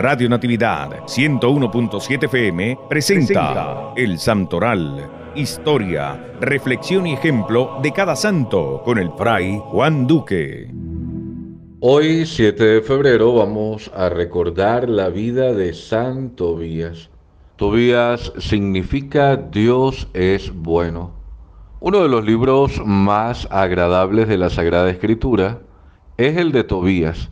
Radio Natividad 101.7 FM presenta El Santoral, historia, reflexión y ejemplo de cada santo con el fray Juan Duque. Hoy, 7 de febrero, vamos a recordar la vida de San Tobías. Tobías significa Dios es bueno. Uno de los libros más agradables de la Sagrada Escritura es el de Tobías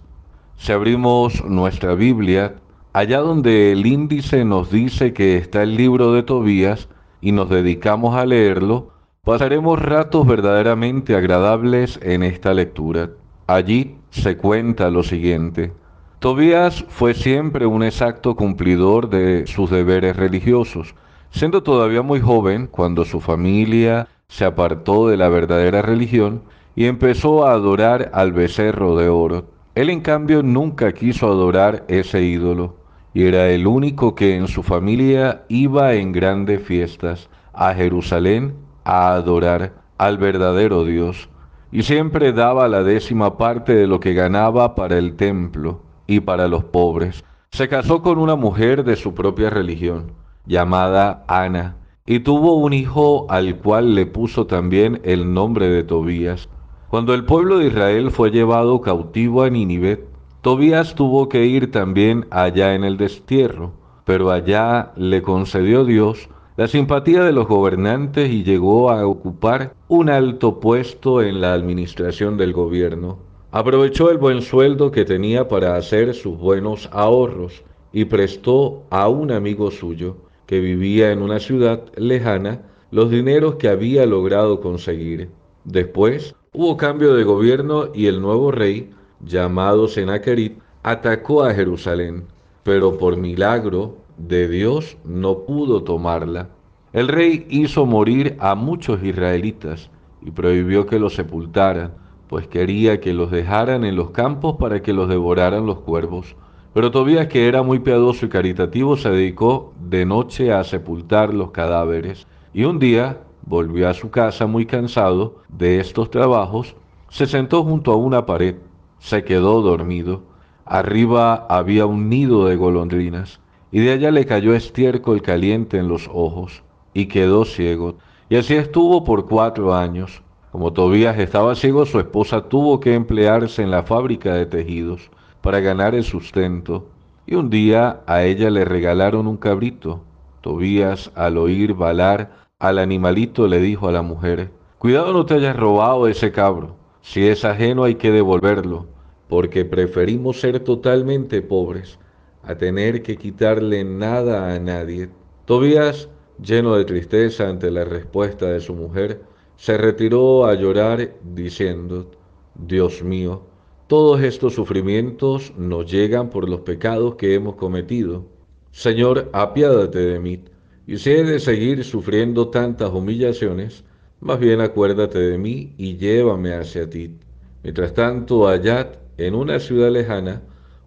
si abrimos nuestra Biblia, allá donde el índice nos dice que está el libro de Tobías y nos dedicamos a leerlo, pasaremos ratos verdaderamente agradables en esta lectura. Allí se cuenta lo siguiente. Tobías fue siempre un exacto cumplidor de sus deberes religiosos, siendo todavía muy joven cuando su familia se apartó de la verdadera religión y empezó a adorar al becerro de oro. Él en cambio nunca quiso adorar ese ídolo y era el único que en su familia iba en grandes fiestas a Jerusalén a adorar al verdadero Dios y siempre daba la décima parte de lo que ganaba para el templo y para los pobres. Se casó con una mujer de su propia religión, llamada Ana, y tuvo un hijo al cual le puso también el nombre de Tobías. Cuando el pueblo de Israel fue llevado cautivo a Nínive, Tobías tuvo que ir también allá en el destierro, pero allá le concedió Dios la simpatía de los gobernantes y llegó a ocupar un alto puesto en la administración del gobierno. Aprovechó el buen sueldo que tenía para hacer sus buenos ahorros y prestó a un amigo suyo, que vivía en una ciudad lejana, los dineros que había logrado conseguir. Después Hubo cambio de gobierno y el nuevo rey, llamado Senaquerib, atacó a Jerusalén, pero por milagro de Dios no pudo tomarla. El rey hizo morir a muchos israelitas y prohibió que los sepultaran, pues quería que los dejaran en los campos para que los devoraran los cuervos. Pero Tobías, que era muy piadoso y caritativo, se dedicó de noche a sepultar los cadáveres. Y un día volvió a su casa muy cansado de estos trabajos, se sentó junto a una pared, se quedó dormido, arriba había un nido de golondrinas, y de allá le cayó estiércol caliente en los ojos, y quedó ciego. Y así estuvo por cuatro años. Como Tobías estaba ciego, su esposa tuvo que emplearse en la fábrica de tejidos para ganar el sustento, y un día a ella le regalaron un cabrito. Tobías, al oír balar al animalito le dijo a la mujer, cuidado no te hayas robado ese cabro, si es ajeno hay que devolverlo, porque preferimos ser totalmente pobres a tener que quitarle nada a nadie. Tobías, lleno de tristeza ante la respuesta de su mujer, se retiró a llorar diciendo, Dios mío, todos estos sufrimientos nos llegan por los pecados que hemos cometido. Señor, apiádate de mí. Y si he de seguir sufriendo tantas humillaciones, más bien acuérdate de mí y llévame hacia ti. Mientras tanto, allá, en una ciudad lejana,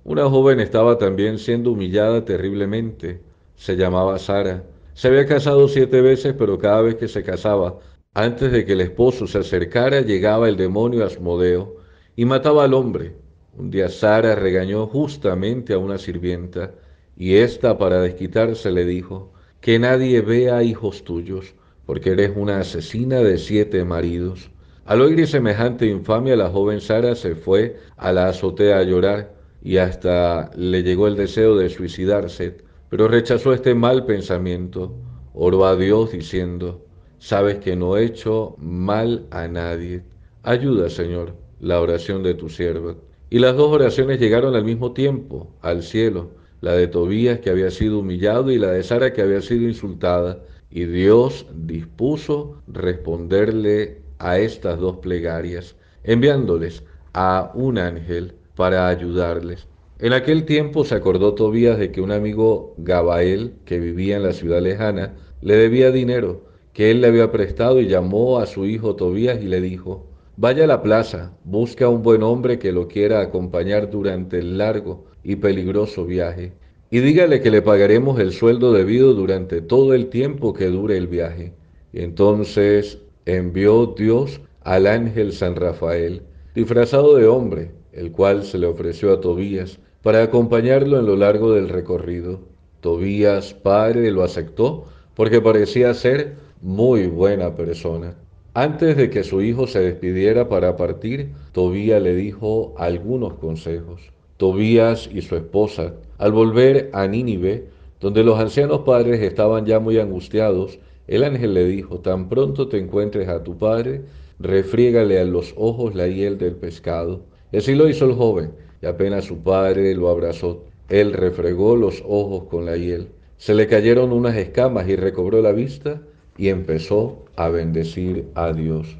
una joven estaba también siendo humillada terriblemente. Se llamaba Sara. Se había casado siete veces, pero cada vez que se casaba, antes de que el esposo se acercara, llegaba el demonio Asmodeo y mataba al hombre. Un día Sara regañó justamente a una sirvienta y ésta, para desquitarse, le dijo, que nadie vea hijos tuyos, porque eres una asesina de siete maridos. Al oír semejante infamia, la joven Sara se fue a la azotea a llorar y hasta le llegó el deseo de suicidarse, pero rechazó este mal pensamiento. Oró a Dios diciendo, sabes que no he hecho mal a nadie. Ayuda, Señor, la oración de tu sierva. Y las dos oraciones llegaron al mismo tiempo al cielo la de Tobías que había sido humillado y la de Sara que había sido insultada. Y Dios dispuso responderle a estas dos plegarias, enviándoles a un ángel para ayudarles. En aquel tiempo se acordó Tobías de que un amigo Gabael, que vivía en la ciudad lejana, le debía dinero que él le había prestado y llamó a su hijo Tobías y le dijo, Vaya a la plaza, busca a un buen hombre que lo quiera acompañar durante el largo y peligroso viaje, y dígale que le pagaremos el sueldo debido durante todo el tiempo que dure el viaje. entonces envió Dios al ángel San Rafael, disfrazado de hombre, el cual se le ofreció a Tobías para acompañarlo en lo largo del recorrido. Tobías, padre, lo aceptó porque parecía ser muy buena persona. Antes de que su hijo se despidiera para partir, Tobías le dijo algunos consejos. Tobías y su esposa, al volver a Nínive, donde los ancianos padres estaban ya muy angustiados, el ángel le dijo, tan pronto te encuentres a tu padre, refriégale a los ojos la hiel del pescado. así lo hizo el joven, y apenas su padre lo abrazó, él refregó los ojos con la hiel. Se le cayeron unas escamas y recobró la vista y empezó a bendecir a Dios.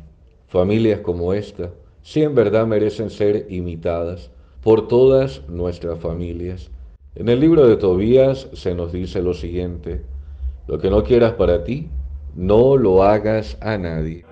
Familias como esta, sí en verdad merecen ser imitadas por todas nuestras familias. En el libro de Tobías se nos dice lo siguiente, lo que no quieras para ti, no lo hagas a nadie.